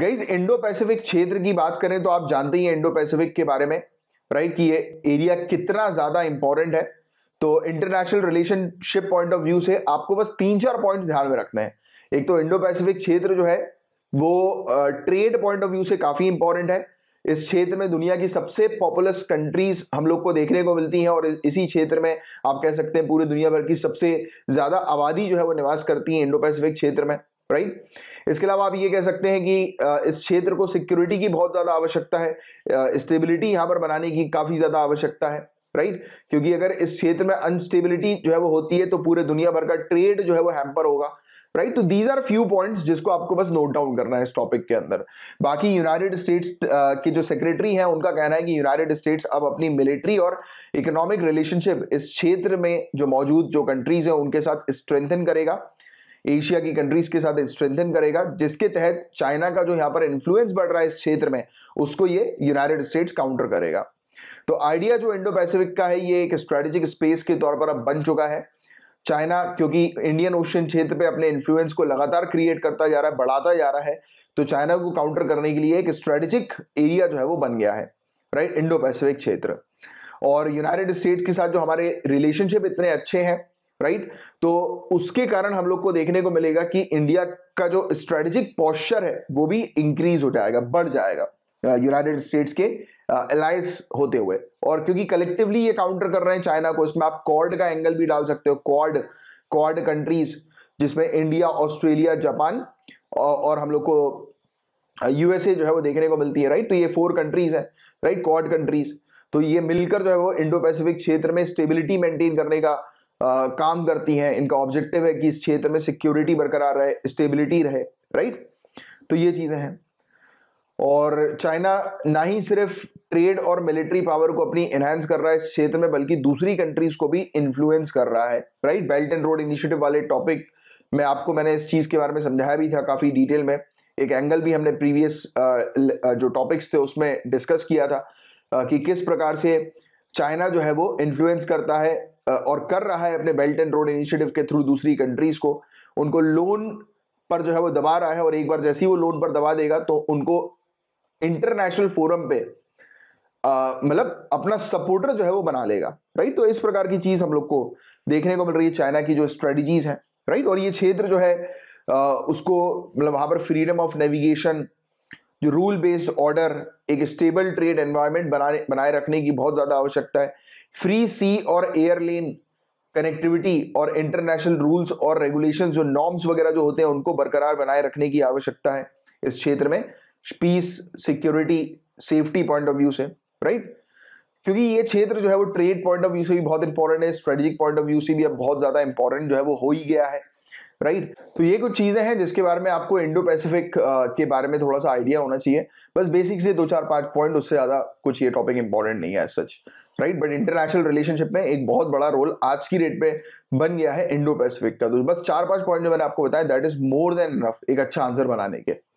Guys Indo Pacific क्षेत्र की बात करें तो आप जानते ही इंडो पैसिफिक के बारे में राइट कि ये एरिया कितना ज्यादा इंपॉर्टेंट है तो international relationship point of view से आपको बस तीन चार पॉइंट ध्यान में रखना है एक तो इंडो पैसिफिक क्षेत्र जो है वो ट्रेड पॉइंट ऑफ व्यू से काफी इंपॉर्टेंट है इस क्षेत्र में दुनिया की सबसे पॉपुलस कंट्रीज हम लोग को देखने को मिलती हैं और इसी क्षेत्र में आप कह सकते हैं पूरी दुनिया भर की सबसे ज्यादा आबादी जो है वो निवास करती है इंडो पैसिफिक क्षेत्र में राइट इसके अलावा आप ये कह सकते हैं कि इस क्षेत्र को सिक्योरिटी की बहुत ज़्यादा आवश्यकता है स्टेबिलिटी यहाँ पर बनाने की काफ़ी ज़्यादा आवश्यकता है राइट right? क्योंकि अगर इस क्षेत्र में अनस्टेबिलिटी जो है वो होती है तो पूरे दुनिया भर का ट्रेड जो है वो हैम्पर होगा राइट तो दीज आर फ्यू पॉइंट्स जिसको आपको बस नोट डाउन करना है इस टॉपिक के अंदर बाकी यूनाइटेड स्टेट्स के जो सेक्रेटरी हैं उनका कहना है कि यूनाइटेड स्टेट्स अब अपनी मिलिट्री और इकोनॉमिक रिलेशनशिप इस क्षेत्र में जो मौजूद जो कंट्रीज है उनके साथ स्ट्रेंथन करेगा एशिया की कंट्रीज के साथ स्ट्रेंथन करेगा जिसके तहत चाइना का जो यहाँ पर इन्फ्लुएंस बढ़ रहा है इस क्षेत्र में उसको ये यूनाइटेड स्टेट्स काउंटर करेगा तो आइडिया जो इंडो पैसिफिक का है ये एक स्ट्रेटेजिक स्पेस के तौर पर अब बन चुका है चाइना क्योंकि इंडियन ओशन क्षेत्र पे अपने इन्फ्लुएंस को लगातार क्रिएट करता जा रहा है बढ़ाता जा रहा है तो चाइना को काउंटर करने के लिए एक स्ट्रेटेजिक एरिया जो है वो बन गया है राइट इंडो पैसिफिक क्षेत्र और यूनाइटेड स्टेट्स के साथ जो हमारे रिलेशनशिप इतने अच्छे हैं राइट तो उसके कारण हम लोग को देखने को मिलेगा कि इंडिया का जो स्ट्रेटेजिक पॉस्चर है वो भी इंक्रीज हो जाएगा बढ़ जाएगा यूनाइटेड स्टेट्स के अलायंस होते हुए और क्योंकि कलेक्टिवली ये काउंटर कर रहे हैं चाइना को इसमें आप कॉर्ड का एंगल भी डाल सकते हो कॉर्ड कॉर्ड कंट्रीज जिसमें इंडिया ऑस्ट्रेलिया जापान और हम लोग को यूएसए जो है वो देखने को मिलती है राइट तो ये फोर कंट्रीज है राइट कॉर्ड कंट्रीज तो ये मिलकर जो है वो इंडो पैसिफिक क्षेत्र में स्टेबिलिटी मेंटेन करने का काम करती हैं इनका ऑब्जेक्टिव है कि इस क्षेत्र में सिक्योरिटी बरकरार रहे स्टेबिलिटी रहे राइट तो ये चीज़ें हैं और चाइना ना ही सिर्फ ट्रेड और मिलिट्री पावर को अपनी एनहेंस कर रहा है इस क्षेत्र में बल्कि दूसरी कंट्रीज को भी इन्फ्लुएंस कर रहा है right belt and road initiative वाले टॉपिक में आपको मैंने इस चीज़ के बारे में समझाया भी था काफ़ी डिटेल में एक एंगल भी हमने प्रीवियस जो टॉपिक्स थे उसमें डिस्कस किया था कि किस प्रकार से चाइना जो है वो इन्फ्लुएंस करता है और कर रहा है अपने बेल्ट एंड रोड इनिशिएटिव के थ्रू दूसरी कंट्रीज को उनको लोन पर जो है वो दबा रहा है और एक बार जैसे ही वो लोन पर दबा देगा तो उनको इंटरनेशनल फोरम पे मतलब अपना सपोर्टर जो है वो बना लेगा राइट तो इस प्रकार की चीज हम लोग को देखने को मिल रही है चाइना की जो स्ट्रेटजीज है राइट और ये क्षेत्र जो है आ, उसको मतलब वहां पर फ्रीडम ऑफ नेविगेशन जो रूल बेस्ड ऑर्डर एक स्टेबल ट्रेड एनवायरमेंट बनाने बनाए रखने की बहुत ज़्यादा आवश्यकता है फ्री सी और एयरलेन कनेक्टिविटी और इंटरनेशनल रूल्स और रेगुलेशन जो नॉर्म्स वगैरह जो होते हैं उनको बरकरार बनाए रखने की आवश्यकता है इस क्षेत्र में peace security safety point of view से राइट क्योंकि ये क्षेत्र जो है वो ट्रेड पॉइंट ऑफ व्यू से भी बहुत इंपॉर्टेंट है स्ट्रेटेजिक पॉइंट ऑफ व्यू से भी अब बहुत ज़्यादा इंपॉर्टेंट जो है वो हो ही गया है राइट right? तो ये कुछ चीज़ें हैं जिसके बारे में आपको इंडो पैसिफिक के बारे में थोड़ा सा आइडिया होना चाहिए बस बेसिक से दो चार पांच पॉइंट उससे ज़्यादा कुछ ये टॉपिक इंपॉर्टेंट नहीं है such right but international relationship में एक बहुत बड़ा रोल आज की डेट पे बन गया है इंडो पैसिफिक का तो बस चार पांच पॉइंट जो मैंने आपको बताया that is more than enough एक अच्छा आंसर बनाने के